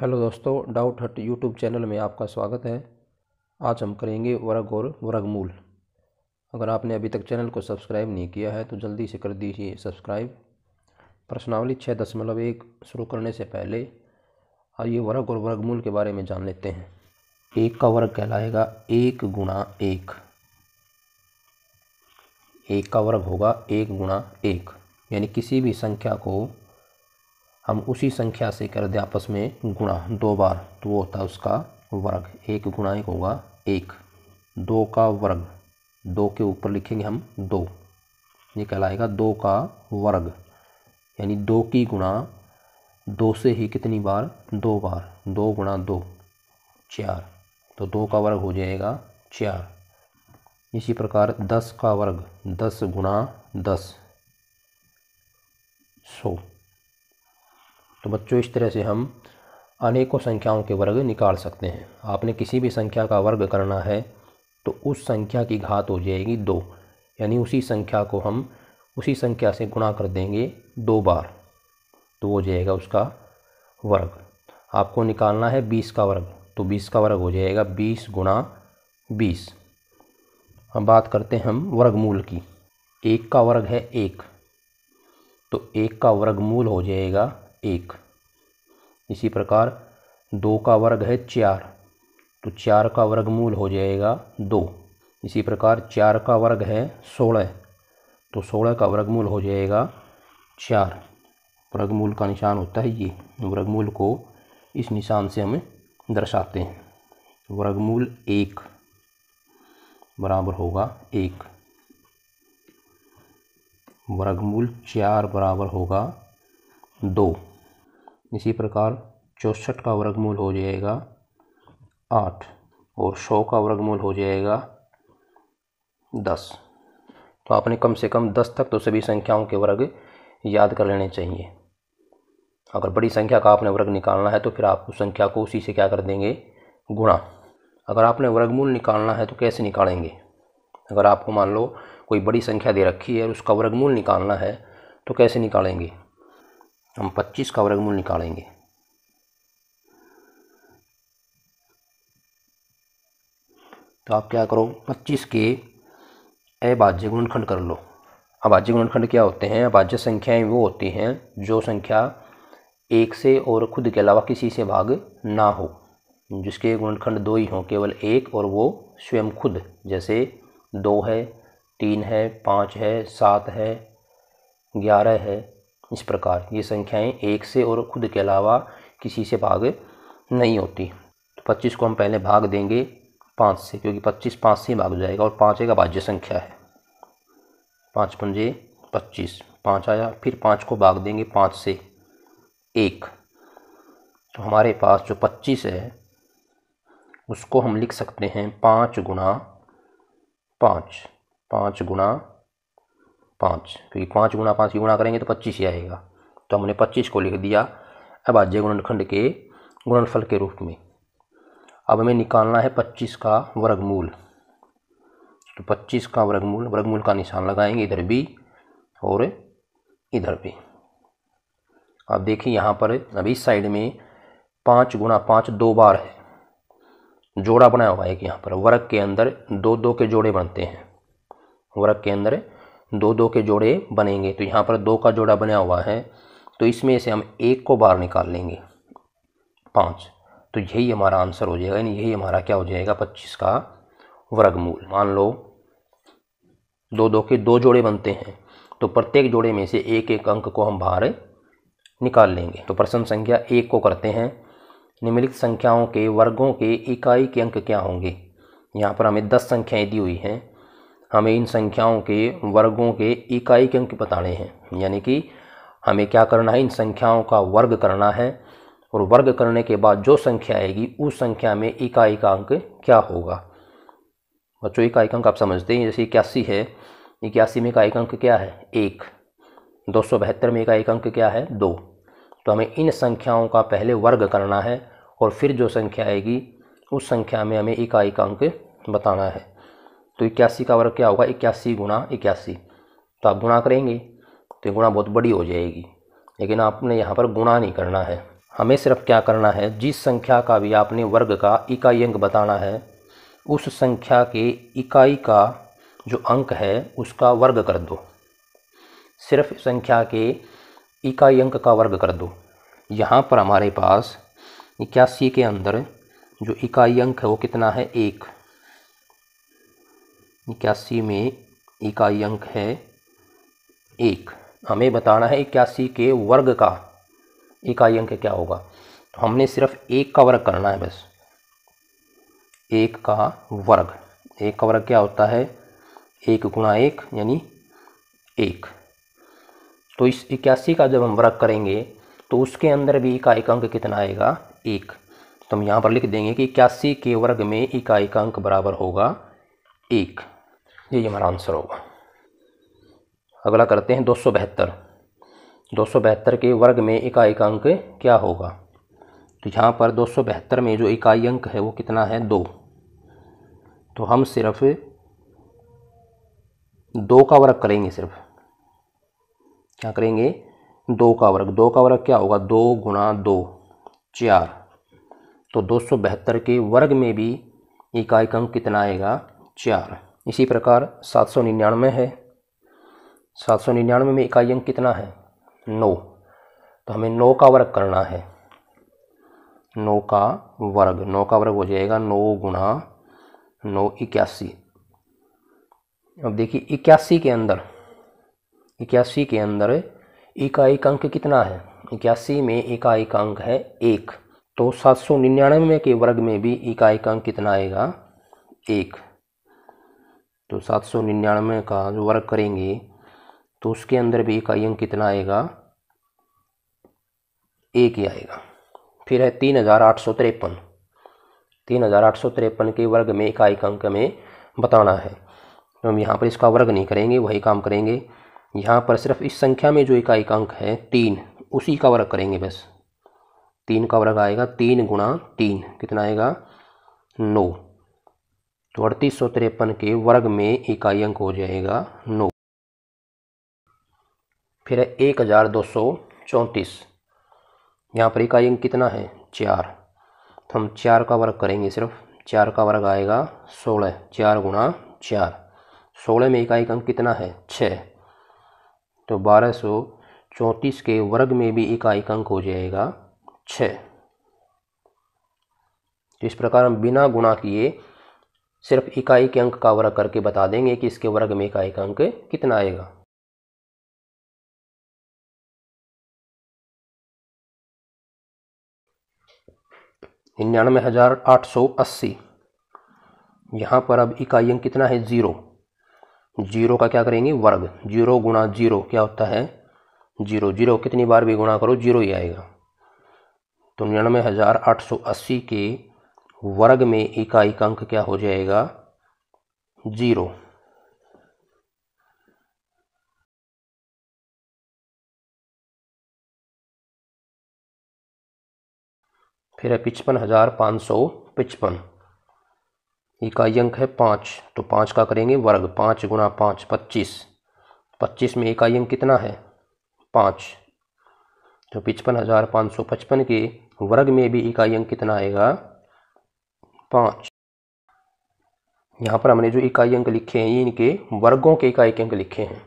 hello दोस्तों doubt हट YouTube channel में आपका स्वागत है आज हम करेंगे वर्ग और वर्गमूल अगर आपने अभी तक चैनल को सब्सक्राइब नहीं किया है तो जल्दी से कर दीजिए सब्सक्राइब प्रश्नावली छः दशमलव एक शुरू करने से पहले आइए वर्ग और वर्गमूल के बारे में जान लेते हैं एक का वर्ग कहलाएगा एक गुणा एक एक का वर्ग होगा एक गुणा एक यानी किसी भी संख्या को हम उसी संख्या से कर दें आपस में गुणा दो बार तो वो होता है उसका वर्ग एक गुणा एक होगा एक दो का वर्ग दो के ऊपर लिखेंगे हम दो ये कहलाएगा दो का वर्ग यानी दो की गुणा दो से ही कितनी बार दो बार दो गुणा दो चार तो दो का वर्ग हो जाएगा चार इसी प्रकार दस का वर्ग दस गुणा दस सौ तो बच्चों इस तरह से हम अनेकों संख्याओं के वर्ग निकाल सकते हैं आपने किसी भी संख्या का वर्ग करना है तो उस संख्या की घात हो जाएगी दो यानी उसी संख्या को हम उसी संख्या से गुणा कर देंगे दो बार तो हो जाएगा उसका वर्ग आपको निकालना है बीस का वर्ग तो बीस का वर्ग हो जाएगा बीस गुणा बीस हम बात करते हैं हम वर्गमूल की एक का वर्ग है एक तो एक का वर्गमूल हो जाएगा एक इसी प्रकार दो का वर्ग है चार तो चार का वर्गमूल हो जाएगा दो इसी प्रकार चार का वर्ग है सोलह तो सोलह का वर्गमूल हो जाएगा चार वर्गमूल का निशान होता है ये वर्गमूल को इस निशान से हमें दर्शाते हैं वर्गमूल एक बराबर होगा एक वर्गमूल चार बराबर होगा दो इसी प्रकार चौंसठ का वर्गमूल हो जाएगा आठ और सौ का वर्गमूल हो जाएगा दस तो आपने कम से कम दस तक तो सभी संख्याओं के वर्ग याद कर लेने चाहिए अगर बड़ी संख्या का आपने वर्ग निकालना है तो फिर आप उस संख्या को उसी से क्या कर देंगे गुणा अगर आपने वर्गमूल निकालना है तो कैसे निकालेंगे अगर आपको मान लो कोई बड़ी संख्या दे रखी है और उसका वर्गमूल निकालना है तो कैसे निकालेंगे हम 25 का वर्गमूल निकालेंगे तो आप क्या करो 25 के अभाज्य गुणखंड कर लो अभाज्य गुणखंड क्या होते हैं अभाज्य संख्याएं वो होती हैं जो संख्या एक से और खुद के अलावा किसी से भाग ना हो जिसके गुणखंड दो ही हों केवल एक और वो स्वयं खुद जैसे दो है तीन है पाँच है सात है ग्यारह है इस प्रकार ये संख्याएं एक से और खुद के अलावा किसी से भाग नहीं होती तो पच्चीस को हम पहले भाग देंगे पाँच से क्योंकि पच्चीस पाँच से ही भाग जाएगा और पाँच एक अभाज्य संख्या है पाँच पंजे पच्चीस पाँच आया फिर पाँच को भाग देंगे पाँच से एक तो हमारे पास जो पच्चीस है उसको हम लिख सकते हैं पाँच गुणा पाँच पाँच गुणा पाँच क्योंकि पाँच गुणा पाँच की गुणा करेंगे तो पच्चीस ही आएगा तो हमने पच्चीस को लिख दिया अभाज्य गुणनखंड के गुणनफल के रूप में अब हमें निकालना है पच्चीस का वर्गमूल तो पच्चीस का वर्गमूल वर्गमूल का निशान लगाएंगे इधर भी और इधर भी अब देखिए यहाँ पर अभी इस साइड में पाँच गुना पाँच दो बार है जोड़ा बनाया हुआ है कि यहाँ पर वर्ग के अंदर दो दो के जोड़े बनते हैं वर्ग के अंदर दो दो के जोड़े बनेंगे तो यहाँ पर दो का जोड़ा बना हुआ है तो इसमें से हम एक को बाहर निकाल लेंगे पाँच तो यही हमारा आंसर हो जाएगा यानी यही हमारा क्या हो जाएगा पच्चीस का वर्गमूल मान लो दो दो के दो जोड़े बनते हैं तो प्रत्येक जोड़े में से एक एक अंक को हम बाहर निकाल लेंगे तो प्रश्न संख्या एक को करते हैं निम्नलिखित संख्याओं के वर्गों के इकाई के अंक क्या होंगे यहाँ पर हमें दस संख्याएँ दी हुई हैं हमें इन संख्याओं के वर्गों के इकाई के अंक बताने हैं यानी कि हमें क्या करना है इन संख्याओं का वर्ग करना है और वर्ग करने के बाद जो संख्या आएगी उस संख्या में इकाई का अंक क्या होगा बच्चों इकाई का अंक आप समझते हैं जैसे इक्यासी है इक्यासी में इकाई का अंक क्या है एक दो सौ बहत्तर में इकाई का अंक क्या है दो तो हमें इन संख्याओं का पहले वर्ग करना है और फिर जो संख्या आएगी उस संख्या में हमें इकाई का अंक बताना है तो इक्यासी का वर्ग क्या होगा इक्यासी गुणा इक्यासी तो आप गुणा करेंगे तो गुणा बहुत बड़ी हो जाएगी लेकिन आपने यहाँ पर गुणा नहीं करना है हमें सिर्फ क्या करना है जिस संख्या का भी आपने वर्ग का इकाई अंक बताना है उस संख्या के इकाई का जो अंक है उसका वर्ग कर दो सिर्फ संख्या के इकाई अंक का वर्ग कर दो यहाँ पर हमारे पास इक्यासी के अंदर जो इकाई अंक है वो कितना है एक इक्यासी में इकाई अंक है एक हमें बताना है इक्यासी के वर्ग का इकाई अंक क्या होगा तो हमने सिर्फ एक का वर्ग करना है बस एक का वर्ग एक का वर्ग क्या होता है एक गुणा एक यानी एक तो इस इक्यासी का जब हम वर्ग करेंगे तो उसके अंदर भी इकाई अंक कितना आएगा एक तो हम यहाँ पर लिख देंगे कि इक्यासी के वर्ग में इकाई अंक बराबर होगा एक ये हमारा आंसर होगा अगला करते हैं दो सौ बहत्तर दो सौ बहत्तर के वर्ग में इकाई का अंक क्या होगा तो यहाँ पर दो सौ बहत्तर में जो इकाई अंक है वो कितना है दो तो हम सिर्फ दो का वर्ग करेंगे सिर्फ क्या करेंगे दो का वर्ग दो का वर्ग क्या होगा दो गुणा दो चार तो दो सौ बहत्तर के वर्ग में भी इकाई का अंक कितना आएगा चार इसी प्रकार सात सौ निन्यानवे है सात सौ निन्यानवे में इकाई अंक कितना है नौ तो हमें नौ का वर्ग करना है नौ का वर्ग नौ का वर्ग हो जाएगा नौ गुणा नौ इक्यासी अब देखिए इक्यासी के अंदर इक्यासी के अंदर इकाई अंक कितना है इक्यासी में इकाई अंक है एक तो सात सौ निन्यानवे के वर्ग में भी इकाई अंक कितना आएगा एक तो सात सौ निन्यानवे का जो वर्क करेंगे तो उसके अंदर भी इकाई अंक कितना आएगा एक ही आएगा फिर है तीन हज़ार आठ सौ तिरपन तीन हज़ार आठ सौ तिरपन के वर्ग में इकाई अंक हमें बताना है तो हम यहाँ पर इसका वर्ग नहीं करेंगे वही काम करेंगे यहाँ पर सिर्फ इस संख्या में जो इकाई अंक है तीन उसी का वर्ग करेंगे बस तीन का वर्ग आएगा तीन गुणा तीन कितना आएगा नौ तो अड़तीस सौ तिरपन के वर्ग में इकाई अंक हो जाएगा नौ फिर है एक हज़ार दो सौ चौंतीस यहाँ पर इकाई अंक कितना है चार तो हम चार का वर्ग करेंगे सिर्फ चार का वर्ग आएगा सोलह चार गुणा चार सोलह में इकाई अंक कितना है छः तो बारह सौ चौंतीस के वर्ग में भी इकाई अंक हो जाएगा छः तो इस प्रकार हम बिना गुणा किए सिर्फ इकाई के अंक का वर्ग करके बता देंगे कि इसके वर्ग में इकाई का अंक कितना आएगा निन्यानवे हज़ार आठ सौ अस्सी यहाँ पर अब इकाई अंक कितना है ज़ीरो जीरो का क्या करेंगे वर्ग जीरो गुणा जीरो क्या होता है जीरो जीरो कितनी बार भी गुणा करो जीरो ही आएगा तो निन्यानवे हज़ार आठ सौ अस्सी के वर्ग में इकाई अंक क्या हो जाएगा जीरो फिर है पिचपन हज़ार पाँच सौ पिचपन इकाई अंक है पाँच तो पाँच का करेंगे वर्ग पाँच गुणा पाँच पच्चीस पच्चीस में इकाई अंक कितना है पाँच तो पिचपन हज़ार पाँच सौ पचपन के वर्ग में भी इकाई अंक कितना आएगा पाँच यहाँ पर हमने जो इकाई अंक लिखे हैं ये इनके वर्गों के इकाई के अंक लिखे हैं